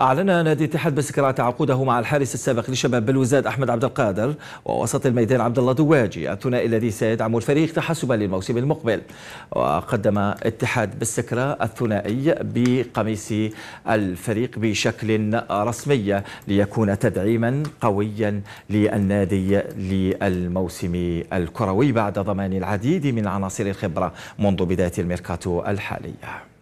أعلن نادي اتحاد بسكرة تعاقده مع الحارس السابق لشباب بلوزاد أحمد عبد القادر ووسط الميدان عبد الله دواجي الثنائي الذي سيدعم الفريق تحسبا للموسم المقبل وقدم اتحاد بسكرة الثنائي بقميص الفريق بشكل رسمي ليكون تدعيما قويا للنادي للموسم الكروي بعد ضمان العديد من عناصر الخبرة منذ بداية الميركاتو الحالية